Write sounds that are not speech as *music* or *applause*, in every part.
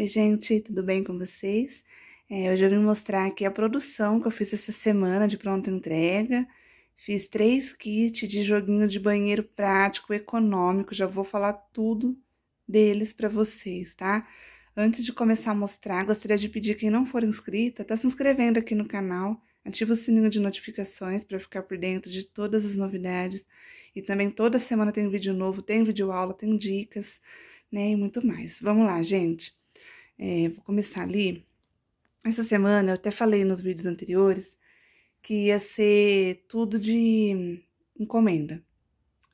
Oi, gente, tudo bem com vocês? É, hoje eu vim mostrar aqui a produção que eu fiz essa semana de pronta entrega. Fiz três kits de joguinho de banheiro prático, econômico, já vou falar tudo deles para vocês, tá? Antes de começar a mostrar, gostaria de pedir quem não for inscrito, tá se inscrevendo aqui no canal, ativa o sininho de notificações para ficar por dentro de todas as novidades. E também toda semana tem vídeo novo, tem vídeo aula, tem dicas, né, e muito mais. Vamos lá, gente! É, vou começar ali. Essa semana eu até falei nos vídeos anteriores que ia ser tudo de encomenda.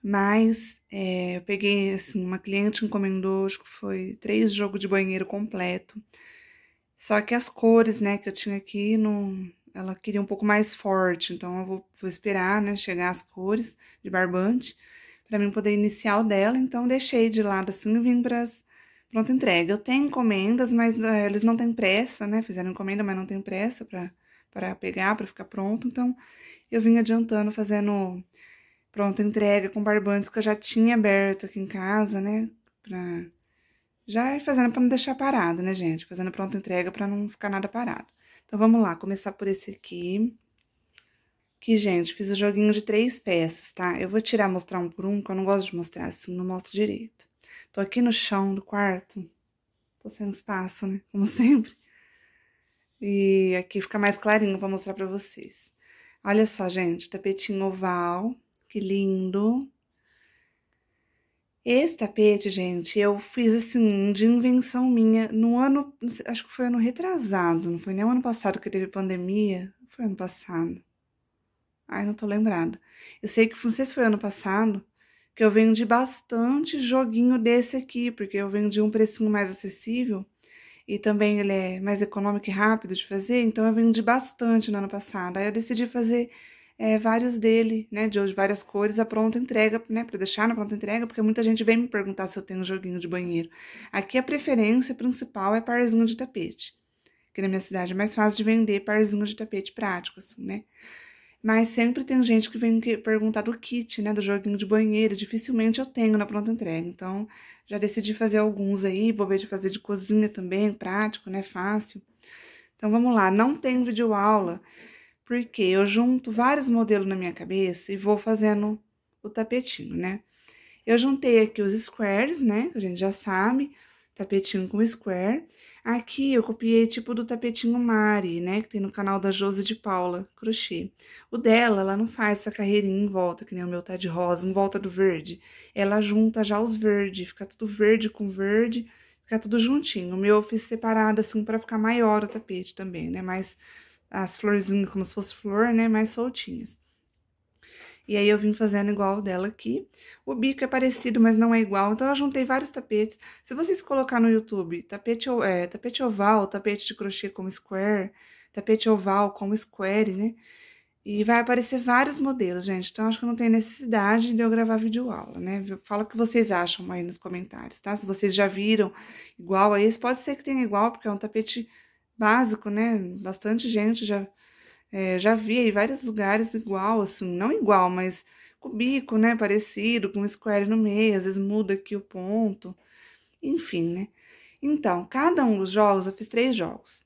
Mas é, eu peguei, assim, uma cliente encomendou, acho que foi três jogos de banheiro completo. Só que as cores, né, que eu tinha aqui, não, ela queria um pouco mais forte. Então, eu vou, vou esperar, né, chegar as cores de barbante para mim poder iniciar o dela. Então, deixei de lado assim e vim para as pronta entrega. Eu tenho encomendas, mas uh, eles não têm pressa, né? Fizeram encomenda, mas não tem pressa para pegar, para ficar pronto. Então, eu vim adiantando, fazendo pronta entrega com barbantes que eu já tinha aberto aqui em casa, né? Pra... Já fazendo para não deixar parado, né, gente? Fazendo pronta entrega para não ficar nada parado. Então, vamos lá, começar por esse aqui. Que, gente, fiz o um joguinho de três peças, tá? Eu vou tirar, mostrar um por um, porque eu não gosto de mostrar assim, não mostro direito. Tô aqui no chão do quarto. Tô sem espaço, né? Como *laughs* sempre. E aqui fica mais clarinho pra mostrar pra vocês. Olha só, gente, tapetinho oval. Que lindo. Esse tapete, gente, eu fiz assim, de invenção minha, no ano, acho que foi ano retrasado, não foi nem o ano passado que teve pandemia, foi ano passado. Ai, não tô lembrada. Eu sei que, não sei se foi ano passado, que eu vendi bastante joguinho desse aqui, porque eu vendi um precinho mais acessível e também ele é mais econômico e rápido de fazer, então eu vendi bastante no ano passado. Aí eu decidi fazer é, vários dele, né, de várias cores, a pronta entrega, né, para deixar na pronta entrega, porque muita gente vem me perguntar se eu tenho um joguinho de banheiro. Aqui a preferência principal é parzinho de tapete, que na minha cidade é mais fácil de vender parzinho de tapete prático, assim, né. Mas sempre tem gente que vem perguntar do kit, né? Do joguinho de banheiro. Dificilmente eu tenho na pronta entrega. Então, já decidi fazer alguns aí. Vou ver de fazer de cozinha também, prático, né? Fácil. Então, vamos lá. Não tem vídeo aula porque eu junto vários modelos na minha cabeça e vou fazendo o tapetinho, né? Eu juntei aqui os squares, né? Que a gente já sabe tapetinho com square. Aqui eu copiei tipo do tapetinho Mari, né, que tem no canal da Josi de Paula, crochê. O dela, ela não faz essa carreirinha em volta, que nem o meu tá de rosa, em volta do verde. Ela junta já os verdes, fica tudo verde com verde, fica tudo juntinho. O meu eu fiz separado assim para ficar maior o tapete também, né, mais as florzinhas como se fosse flor, né, mais soltinhas. E aí eu vim fazendo igual dela aqui. O bico é parecido, mas não é igual, então eu juntei vários tapetes. Se vocês colocar no YouTube tapete, é, tapete oval, tapete de crochê como square, tapete oval como square, né? E vai aparecer vários modelos, gente. Então, acho que não tem necessidade de eu gravar vídeo aula, né? Fala o que vocês acham aí nos comentários, tá? Se vocês já viram igual a esse, pode ser que tenha igual, porque é um tapete básico, né? Bastante gente já é, já vi aí vários lugares igual, assim, não igual, mas bico, né? Parecido, com square no meio, às vezes muda aqui o ponto. Enfim, né? Então, cada um dos jogos, eu fiz três jogos.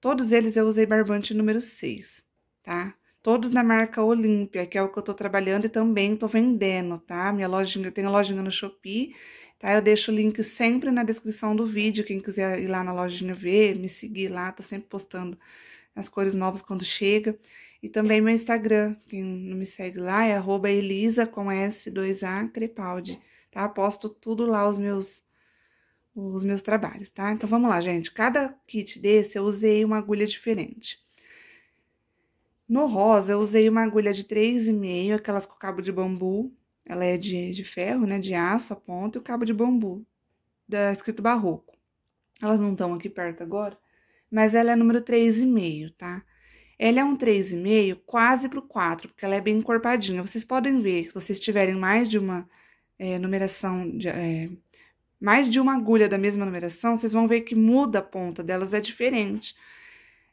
Todos eles eu usei barbante número 6, tá? Todos na marca Olímpia, que é o que eu tô trabalhando e também tô vendendo, tá? Minha lojinha, eu tenho a lojinha no Shopee Tá? Eu deixo o link sempre na descrição do vídeo, quem quiser ir lá na lojinha ver, me seguir lá, tô tá sempre postando as cores novas quando chega. E também meu Instagram, quem não me segue lá, é arroba Elisa com S2A Crepaldi, tá? Posto tudo lá os meus os meus trabalhos, tá? Então vamos lá, gente. Cada kit desse eu usei uma agulha diferente. No rosa eu usei uma agulha de 3,5, aquelas com cabo de bambu, ela é de, de ferro, né, de aço a ponta e o cabo de bambu, da escrito barroco. Elas não estão aqui perto agora, mas ela é número 3,5, tá? Ela é um 3,5 quase para o 4, porque ela é bem encorpadinha. Vocês podem ver, se vocês tiverem mais de uma é, numeração, de, é, mais de uma agulha da mesma numeração, vocês vão ver que muda a ponta delas, é diferente.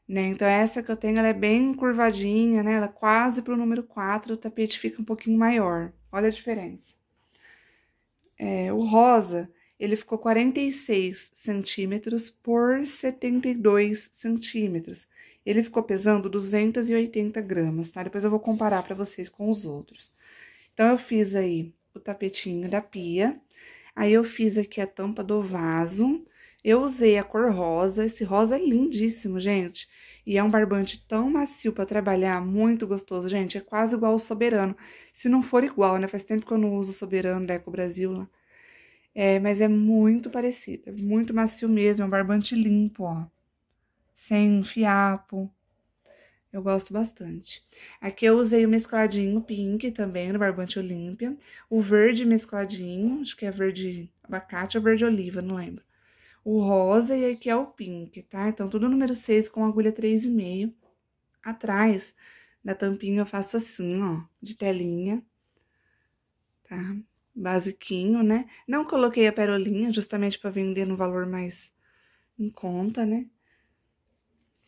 Né? Então, essa que eu tenho, ela é bem curvadinha, né? Ela é quase pro número 4, o tapete fica um pouquinho maior. Olha a diferença. É, o rosa, ele ficou 46 centímetros por 72 centímetros. Ele ficou pesando 280 gramas, tá? Depois eu vou comparar para vocês com os outros. Então, eu fiz aí o tapetinho da pia. Aí, eu fiz aqui a tampa do vaso. Eu usei a cor rosa, esse rosa é lindíssimo, gente. E é um barbante tão macio para trabalhar, muito gostoso, gente. É quase igual o Soberano. Se não for igual, né? Faz tempo que eu não uso o Soberano da Eco Brasil lá. É, mas é muito parecido, é muito macio mesmo, é um barbante limpo, ó. Sem fiapo. Eu gosto bastante. Aqui eu usei o mescladinho pink também, no barbante Olímpia. O verde mescladinho, acho que é verde abacate ou verde oliva, não lembro o rosa e aqui é o pink, tá? Então, tudo número 6 com agulha 3,5. Atrás da tampinha eu faço assim, ó, de telinha, tá? Basiquinho, né? Não coloquei a perolinha justamente para vender no valor mais em conta, né?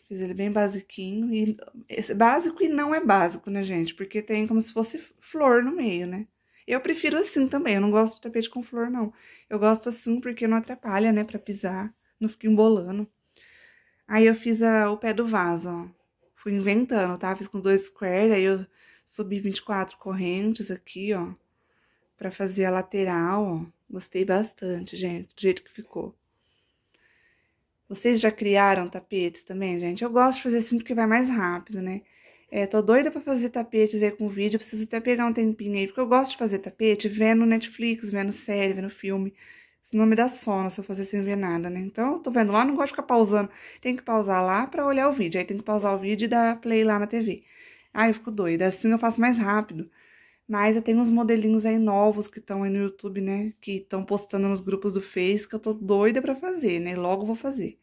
Fiz ele bem basiquinho e básico e não é básico, né, gente? Porque tem como se fosse flor no meio, né? Eu prefiro assim também, eu não gosto de tapete com flor, não. Eu gosto assim porque não atrapalha, né, pra pisar, não fica embolando. Aí eu fiz a, o pé do vaso, ó. Fui inventando, tá? Fiz com dois square, aí eu subi 24 correntes aqui, ó. Pra fazer a lateral, ó. Gostei bastante, gente, do jeito que ficou. Vocês já criaram tapetes também, gente? Eu gosto de fazer assim porque vai mais rápido, né? É, tô doida para fazer tapetes aí com vídeo, preciso até pegar um tempinho aí, porque eu gosto de fazer tapete vendo Netflix, vendo série, vendo filme. Senão me dá sono se eu fazer sem ver nada, né? Então, tô vendo lá, não gosto de ficar pausando. Tem que pausar lá pra olhar o vídeo. Aí tem que pausar o vídeo e dar play lá na TV. Aí eu fico doida. Assim eu faço mais rápido. Mas eu tenho uns modelinhos aí novos que estão aí no YouTube, né? Que estão postando nos grupos do Face, que eu tô doida pra fazer, né? Logo vou fazer.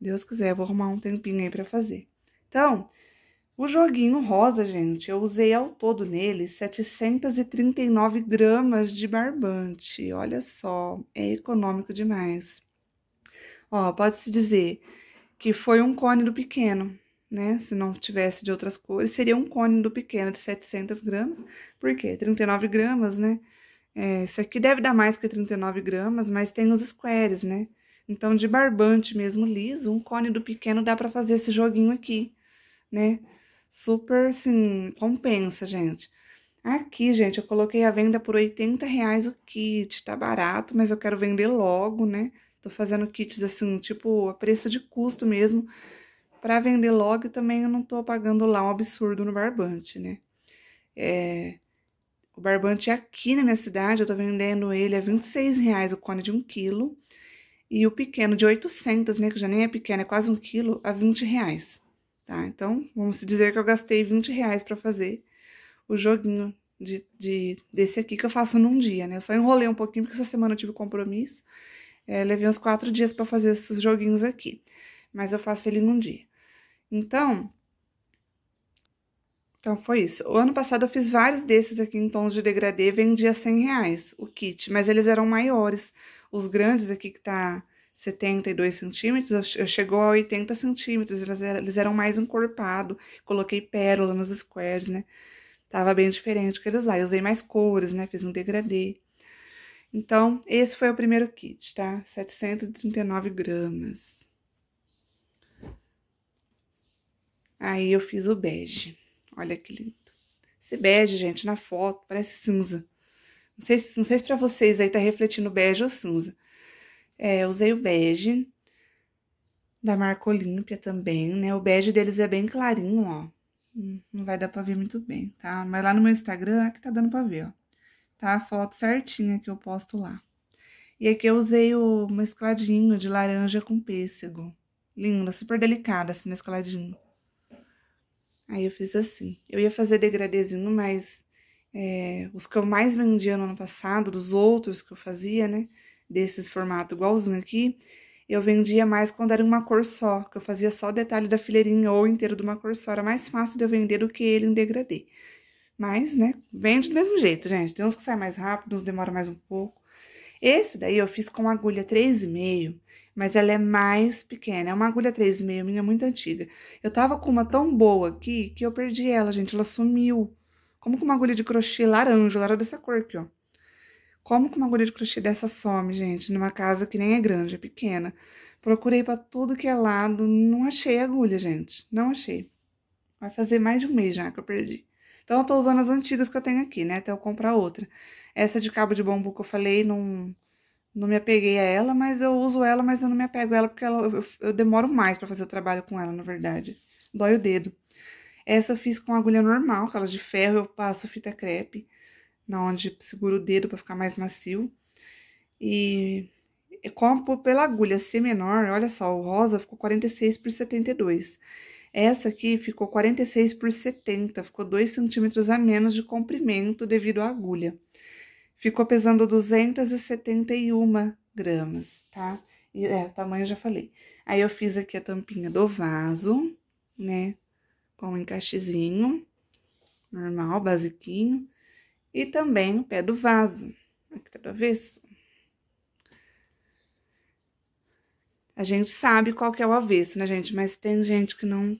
Deus quiser, vou arrumar um tempinho aí pra fazer. Então, o joguinho rosa, gente, eu usei ao todo nele 739 gramas de barbante. Olha só, é econômico demais. Ó, pode-se dizer que foi um cone do pequeno, né? Se não tivesse de outras cores, seria um cone do pequeno de 700 gramas. Por quê? 39 gramas, né? É, aqui deve dar mais que 39 gramas, mas tem os squares, né? Então, de barbante mesmo liso, um cone do pequeno dá para fazer esse joguinho aqui, né? Super, assim, compensa, gente. Aqui, gente, eu coloquei a venda por 80 reais o kit, tá barato, mas eu quero vender logo, né? Tô fazendo kits, assim, tipo, a preço de custo mesmo, para vender logo e também eu não tô pagando lá um absurdo no barbante, né? É... O barbante é aqui na minha cidade, eu tô vendendo ele a 26 reais o cone de 1 quilo, e o pequeno de 800, né, que já nem é pequeno, é quase 1 quilo, a 20 reais tá? Então, vamos dizer que eu gastei 20 reais para fazer o joguinho de, de, desse aqui que eu faço num dia, né? Eu só enrolei um pouquinho porque essa semana eu tive compromisso. É, levei uns quatro dias para fazer esses joguinhos aqui, mas eu faço ele num dia. Então, então foi isso. O ano passado eu fiz vários desses aqui em tons de degradê, vendia 100 reais o kit, mas eles eram maiores. Os grandes aqui que tá 72 centímetros, chegou a 80 centímetros, eles eram, mais encorpados, coloquei pérola nos squares, né? Tava bem diferente que eles lá, eu usei mais cores, né? Fiz um degradê. Então, esse foi o primeiro kit, tá? 739 gramas. Aí eu fiz o bege, olha que lindo. Esse bege, gente, na foto, parece cinza. Não sei, não sei se pra vocês aí tá refletindo bege ou cinza. É, usei o bege da marca Olímpia também, né? O bege deles é bem clarinho, ó. Hum, não vai dar pra ver muito bem, tá? Mas lá no meu Instagram é que tá dando pra ver, ó. Tá a foto certinha que eu posto lá. E aqui eu usei o mescladinho de laranja com pêssego. Linda, super delicada esse mescladinho. Aí eu fiz assim. Eu ia fazer degradezinho, mas é, os que eu mais vendia no ano passado, dos outros que eu fazia, né? desses formato igualzinho aqui, eu vendia mais quando era uma cor só, que eu fazia só o detalhe da fileirinha ou inteiro de uma cor só, era mais fácil de eu vender do que ele em degradê. Mas, né, vende do mesmo jeito, gente. Tem uns que saem mais rápido, uns demora mais um pouco. Esse daí eu fiz com agulha 3,5, mas ela é mais pequena. É uma agulha 3,5, minha muito antiga. Eu tava com uma tão boa aqui que eu perdi ela, gente. Ela sumiu. Como com uma agulha de crochê laranja, ela era dessa cor aqui, ó. Como que uma agulha de crochê dessa some, gente, numa casa que nem é grande, é pequena? Procurei para tudo que é lado, não achei agulha, gente, não achei. Vai fazer mais de um mês já que eu perdi. Então, eu tô usando as antigas que eu tenho aqui, né, até eu comprar outra. Essa de cabo de bambu que eu falei, não, não me apeguei a ela, mas eu uso ela, mas eu não me apego a ela porque ela, eu, eu demoro mais para fazer o trabalho com ela, na verdade. Dói o dedo. Essa eu fiz com agulha normal, aquelas de ferro, eu passo fita crepe na onde segura o dedo para ficar mais macio. E compro pela agulha C menor, olha só, o rosa ficou 46 por 72. Essa aqui ficou 46 por 70, ficou 2 centímetros a menos de comprimento devido à agulha. Ficou pesando 271 gramas, tá? E, é, o tamanho eu já falei. Aí, eu fiz aqui a tampinha do vaso, né? Com um encaixezinho, normal, basiquinho e também o pé do vaso. Aqui tá do avesso. A gente sabe qual que é o avesso, né, gente? Mas tem gente que não...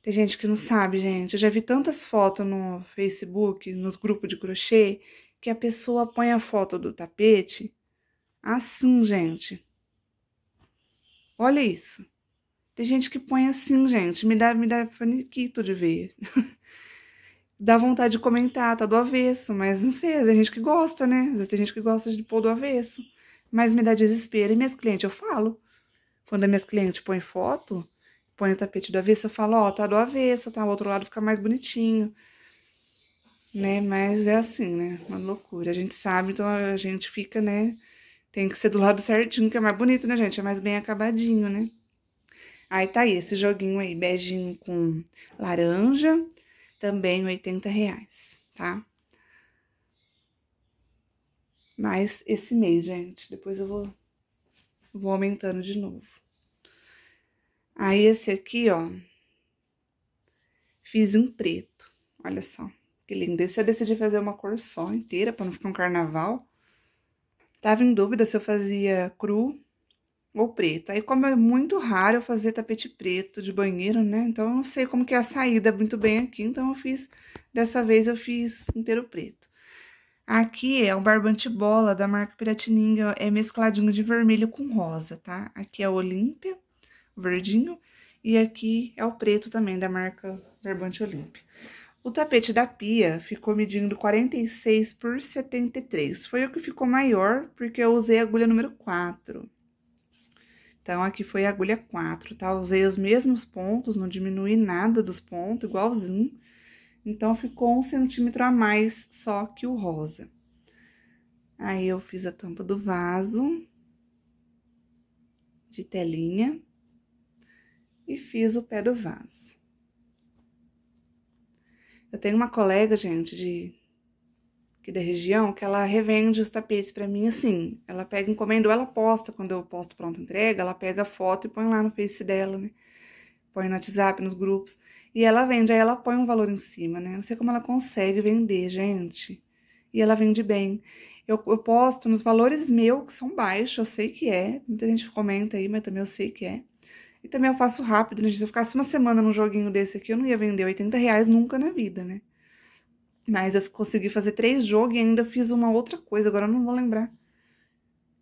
Tem gente que não sabe, gente. Eu já vi tantas fotos no Facebook, nos grupos de crochê, que a pessoa põe a foto do tapete assim, gente. Olha isso. Tem gente que põe assim, gente. Me dá, me dá faniquito de ver. *laughs* dá vontade de comentar, tá do avesso, mas não sei, às vezes tem gente que gosta, né? Às vezes tem gente que gosta de pôr do avesso, mas me dá desespero. E minhas clientes, eu falo. Quando as minhas clientes põem foto, põem o tapete do avesso, eu falo, ó, oh, tá do avesso, tá? O outro lado fica mais bonitinho. Né? Mas é assim, né? Uma loucura. A gente sabe, então a gente fica, né? Tem que ser do lado certinho, que é mais bonito, né, gente? É mais bem acabadinho, né? Aí tá aí, esse joguinho aí, beijinho com laranja, também 80 reais, tá? Mas esse mês, gente, depois eu vou, vou aumentando de novo. Aí esse aqui, ó, fiz um preto, olha só, que lindo. Esse eu decidi fazer uma cor só inteira, pra não ficar um carnaval. Tava em dúvida se eu fazia cru ou preto. Aí, como é muito raro eu fazer tapete preto de banheiro, né? Então, eu não sei como que é a saída muito bem aqui. Então, eu fiz... Dessa vez, eu fiz inteiro preto. Aqui é um barbante bola da marca Piratininga. É mescladinho de vermelho com rosa, tá? Aqui é o Olímpia, verdinho. E aqui é o preto também, da marca Barbante Olímpia. O tapete da pia ficou medindo 46 por 73. Foi o que ficou maior, porque eu usei a agulha número 4. Então, aqui foi a agulha 4, tá? Usei os mesmos pontos, não diminui nada dos pontos, igualzinho. Então, ficou um centímetro a mais só que o rosa. Aí, eu fiz a tampa do vaso de telinha e fiz o pé do vaso. Eu tenho uma colega, gente, de aqui da região que ela revende os tapetes para mim assim. Ela pega, encomendo ela posta. Quando eu posto pronta entrega, ela pega a foto e põe lá no Face dela, né? Põe no WhatsApp, nos grupos. E ela vende, aí ela põe um valor em cima, né? Não sei como ela consegue vender, gente. E ela vende bem. Eu, eu posto nos valores meu, que são baixos, eu sei que é. Muita gente comenta aí, mas também eu sei que é. E também eu faço rápido, né? Se eu ficasse uma semana num joguinho desse aqui, eu não ia vender 80 reais nunca na vida, né? Mas eu consegui fazer três jogos e ainda fiz uma outra coisa, agora eu não vou lembrar.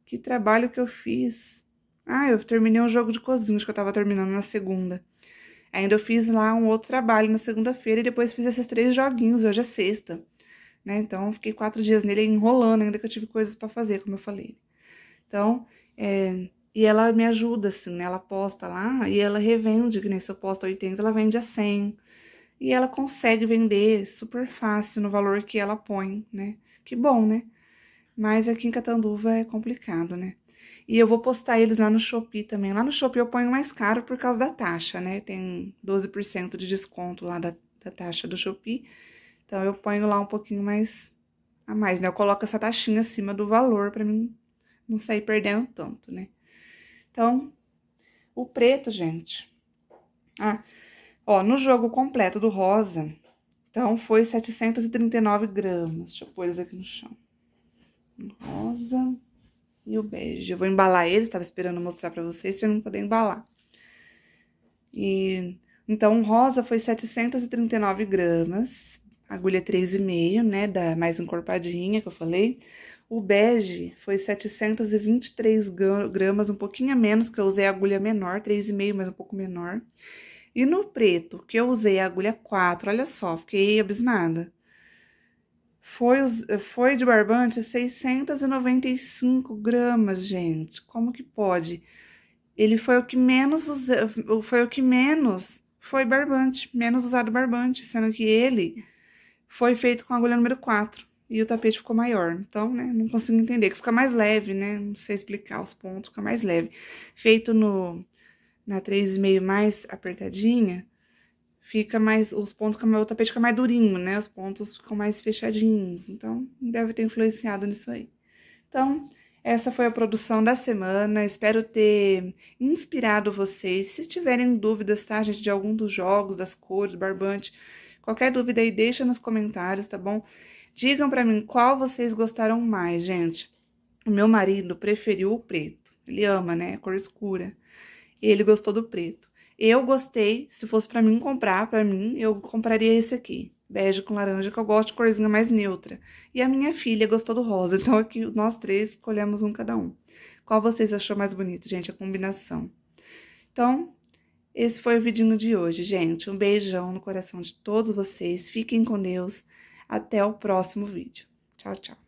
Que trabalho que eu fiz? Ah, eu terminei um jogo de cozinha, acho que eu tava terminando na segunda. Ainda eu fiz lá um outro trabalho na segunda-feira e depois fiz esses três joguinhos, hoje é sexta. Né? Então, fiquei quatro dias nele enrolando, ainda que eu tive coisas para fazer, como eu falei. Então, é, e ela me ajuda, assim, né? Ela posta lá e ela revende, que nem se eu posto 80, ela vende a 100 e ela consegue vender super fácil no valor que ela põe, né? Que bom, né? Mas aqui em Catanduva é complicado, né? E eu vou postar eles lá no Shopee também. Lá no Shopee eu ponho mais caro por causa da taxa, né? Tem 12% de desconto lá da, da taxa do Shopee. Então eu ponho lá um pouquinho mais a mais, né? Eu coloco essa taxinha acima do valor para mim não sair perdendo tanto, né? Então, o preto, gente. Ah, Ó, no jogo completo do rosa, então foi 739 gramas. Deixa eu pôr eles aqui no chão. Rosa e o bege. Eu vou embalar eles, estava esperando mostrar para vocês, se eu não poder embalar. E então rosa foi 739 gramas, agulha 3,5, né, da mais encorpadinha que eu falei. O bege foi 723 gramas, um pouquinho a menos, que eu usei a agulha menor, 3,5, mas um pouco menor. E no preto, que eu usei a agulha 4, olha só, fiquei abismada. Foi, foi de barbante 695 gramas, gente. Como que pode? Ele foi o que menos usa, foi o que menos foi barbante, menos usado barbante, sendo que ele foi feito com agulha número 4 e o tapete ficou maior. Então, né, não consigo entender, que fica mais leve, né? Não sei explicar os pontos, fica mais leve. Feito no na 3,5 mais apertadinha, fica mais, os pontos, o tapete fica mais durinho, né? Os pontos ficam mais fechadinhos, então deve ter influenciado nisso aí. Então, essa foi a produção da semana, espero ter inspirado vocês. Se tiverem dúvidas, tá, gente, de algum dos jogos, das cores, barbante, qualquer dúvida aí, deixa nos comentários, tá bom? Digam para mim qual vocês gostaram mais, gente. O meu marido preferiu o preto, ele ama, né? A cor escura. Ele gostou do preto. Eu gostei, se fosse para mim comprar, para mim, eu compraria esse aqui. Bege com laranja, que eu gosto de corzinha mais neutra. E a minha filha gostou do rosa, *laughs* então aqui nós três escolhemos um cada um. Qual vocês achou mais bonito, gente, a combinação? Então, esse foi o vidinho de hoje, gente. Um beijão no coração de todos vocês. Fiquem com Deus. Até o próximo vídeo. Tchau, tchau.